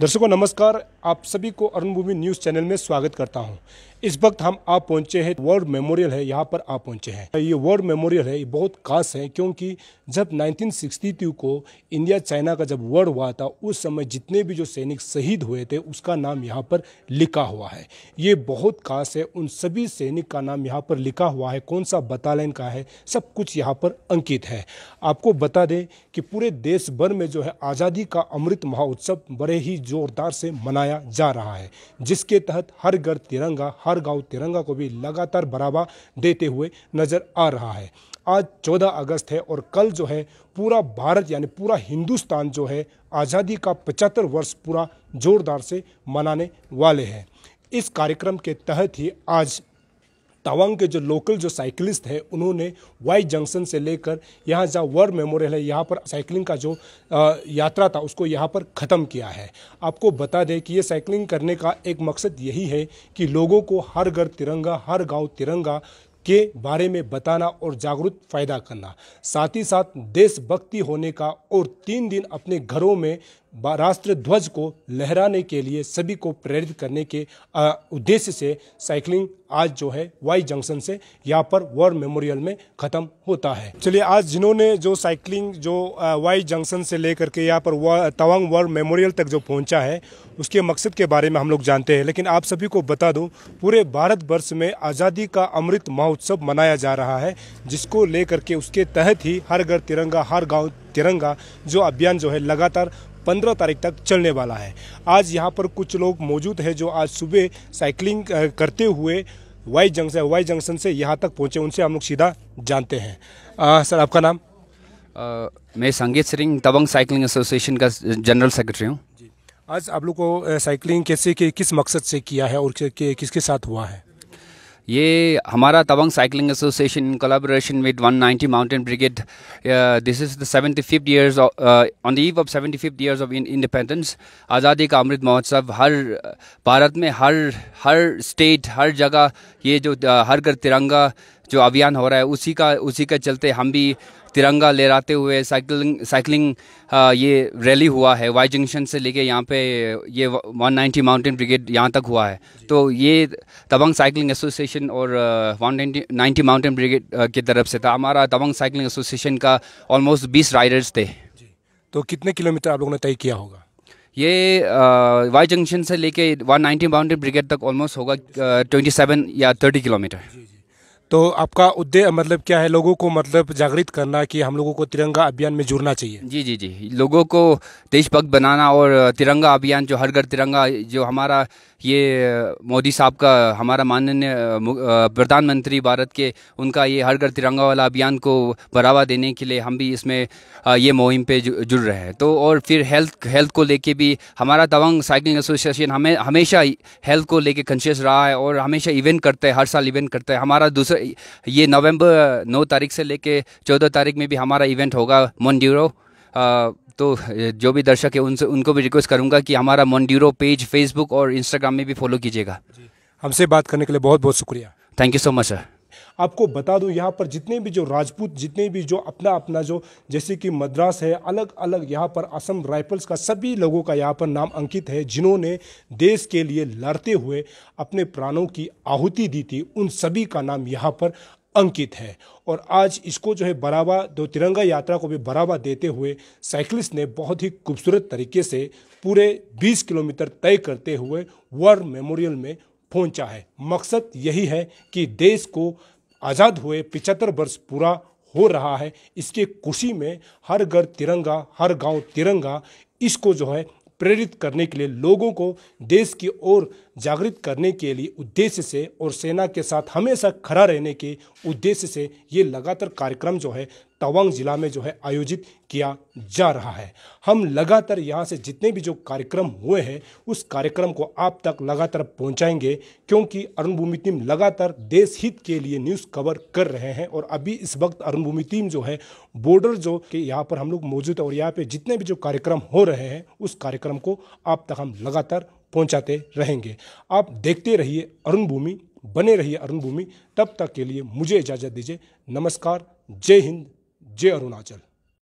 दर्शकों नमस्कार आप सभी को अरुण भूमि न्यूज़ चैनल में स्वागत करता हूं इस वक्त हम आप पहुंचे हैं वर्ल्ड मेमोरियल है यहाँ पर आप पहुंचे हैं ये वर्ल्ड मेमोरियल है ये बहुत खास है क्योंकि जब 1962 को इंडिया चाइना का जब वर्ड हुआ था उस समय जितने भी जो सैनिक शहीद हुए थे उसका नाम यहाँ पर लिखा हुआ है ये बहुत खास है उन सभी सैनिक का नाम यहाँ पर लिखा हुआ है कौन सा बटालियन का है सब कुछ यहाँ पर अंकित है आपको बता दें कि पूरे देश भर में जो है आज़ादी का अमृत महोत्सव बड़े ही जोरदार से मनाया जा रहा है जिसके तहत हर घर तिरंगा हर गांव तिरंगा को भी लगातार बढ़ावा देते हुए नजर आ रहा है आज चौदह अगस्त है और कल जो है पूरा भारत यानी पूरा हिंदुस्तान जो है आज़ादी का पचहत्तर वर्ष पूरा जोरदार से मनाने वाले हैं इस कार्यक्रम के तहत ही आज तवांग के जो लोकल जो साइकिलिस्ट हैं उन्होंने वाई जंक्शन से लेकर यहाँ जहाँ वॉर मेमोरियल है यहाँ पर साइकिलिंग का जो यात्रा था उसको यहाँ पर ख़त्म किया है आपको बता दें कि ये साइकिलिंग करने का एक मकसद यही है कि लोगों को हर घर तिरंगा हर गाँव तिरंगा के बारे में बताना और जागरूक फायदा करना साथ ही साथ देशभक्ति होने का और तीन दिन अपने घरों में राष्ट्र ध्वज को लहराने के लिए सभी को प्रेरित करने के उद्देश्य से साइकिलिंग आज जो है वाई जंक्शन से यहाँ पर वॉर मेमोरियल में ख़त्म होता है चलिए आज जिन्होंने जो साइकिलिंग जो वाई जंक्शन से लेकर के यहाँ पर तवांग वॉर मेमोरियल तक जो पहुँचा है उसके मकसद के बारे में हम लोग जानते हैं लेकिन आप सभी को बता दूँ पूरे भारतवर्ष में आज़ादी का अमृत महोत्सव मनाया जा रहा है जिसको लेकर के उसके तहत ही हर घर तिरंगा हर गाँव तिरंगा जो अभियान जो है लगातार पंद्रह तारीख तक चलने वाला है आज यहाँ पर कुछ लोग मौजूद है जो आज सुबह साइकिलिंग करते हुए वाई जंक्शन वाई जंक्शन से यहाँ तक पहुँचे उनसे हम लोग सीधा जानते हैं आ, सर आपका नाम आ, मैं संगीत सिंह तवंग साइकिलिंग एसोसिएशन का जनरल सेक्रेटरी हूँ आज आप लोग को साइकिलिंग कैसे कि, किस मकसद से किया है और किसके साथ हुआ है ये हमारा Tawang cycling association in collaboration with 190 mountain brigade this is the seventy fifth years on the eve of seventy fifth years of independence आज़ादी का अमृत महोत्सव हर भारत में हर हर स्टेट हर जगह ये जो हर घर तिरंगा जो अभियान हो रहा है उसी का उसी के चलते हम भी तिरंगा लहराते हुए साइकिलिंग साइकिलिंग ये रैली हुआ है वाई जंक्शन से लेके यहाँ पे ये 190 माउंटेन ब्रिगेड यहाँ तक हुआ है तो ये तबंग साइकिलिंग एसोसिएशन और वन नाइन्टी माउंटेन ब्रिगेड की तरफ से था हमारा तबंग साइकिलिंग एसोसिएशन का ऑलमोस्ट बीस राइडर्स थे तो कितने किलोमीटर आप लोगों ने तय किया होगा ये वाई जंक्शन से लेके 190 माउंटेन ब्रिगेड तक ऑलमोस्ट होगा ट्वेंटी सेवन या थर्टी किलोमीटर तो आपका उद्देश्य मतलब क्या है लोगों को मतलब जागृत करना कि हम लोगों को तिरंगा अभियान में जुड़ना चाहिए जी जी जी लोगों को देशभक्त बनाना और तिरंगा अभियान जो हर घर तिरंगा जो हमारा ये मोदी साहब का हमारा माननीय प्रधानमंत्री भारत के उनका ये हर घर तिरंगा वाला अभियान को बढ़ावा देने के लिए हम भी इसमें ये मुहिम पे जुड़ रहे हैं तो और फिर हेल्थ हेल्थ को लेके भी हमारा तवंग साइकिलिंग एसोसिएशन हमें हमेशा हेल्थ को लेके कंशियस रहा है और हमेशा इवेंट करते हैं हर साल इवेंट करते हैं हमारा दूसरा ये नवंबर नौ तारीख से लेके चौदह तारीख में भी हमारा इवेंट होगा मोन्ड्यूरो तो जो भी दर्शक है उनसे उनको भी रिक्वेस्ट करूँगा कि हमारा मोन्ड्यूरो पेज फेसबुक और इंस्टाग्राम में भी फॉलो कीजिएगा हमसे बात करने के लिए बहुत बहुत शुक्रिया thank you so much sir आपको बता दूं यहाँ पर जितने भी जो राजपूत जितने भी जो अपना अपना जो जैसे कि मद्रास है अलग अलग यहाँ पर असम राइफल्स का सभी लोगों का यहाँ पर नाम अंकित है जिन्होंने देश के लिए लड़ते हुए अपने प्राणों की आहुति दी थी उन सभी का नाम यहाँ पर अंकित है और आज इसको जो है बढ़ावा दो तिरंगा यात्रा को भी बढ़ावा देते हुए साइकिलिस्ट ने बहुत ही खूबसूरत तरीके से पूरे 20 किलोमीटर तय करते हुए वॉर मेमोरियल में पहुंचा है मकसद यही है कि देश को आज़ाद हुए पिचहत्तर वर्ष पूरा हो रहा है इसके खुशी में हर घर तिरंगा हर गांव तिरंगा इसको जो है प्रेरित करने के लिए लोगों को देश की ओर जागृत करने के लिए उद्देश्य से और सेना के साथ हमेशा खड़ा रहने के उद्देश्य से ये लगातार कार्यक्रम जो है तवांग जिला में जो है आयोजित किया जा रहा है हम लगातार यहाँ से जितने भी जो कार्यक्रम हुए हैं उस कार्यक्रम को आप तक लगातार पहुँचाएंगे क्योंकि अरुण भूमि टीम लगातार देश हित के लिए न्यूज़ कवर कर रहे हैं और अभी इस वक्त अरुण भूमि टीम जो है बॉर्डर जो कि यहाँ पर हम लोग मौजूद है और यहाँ पर जितने भी जो कार्यक्रम हो रहे हैं उस कार्यक्रम को आप तक हम लगातार पहुंचाते रहेंगे आप देखते रहिए अरुण भूमि बने रहिए अरुण भूमि तब तक के लिए मुझे इजाज़त दीजिए नमस्कार जय हिंद जय अरुणाचल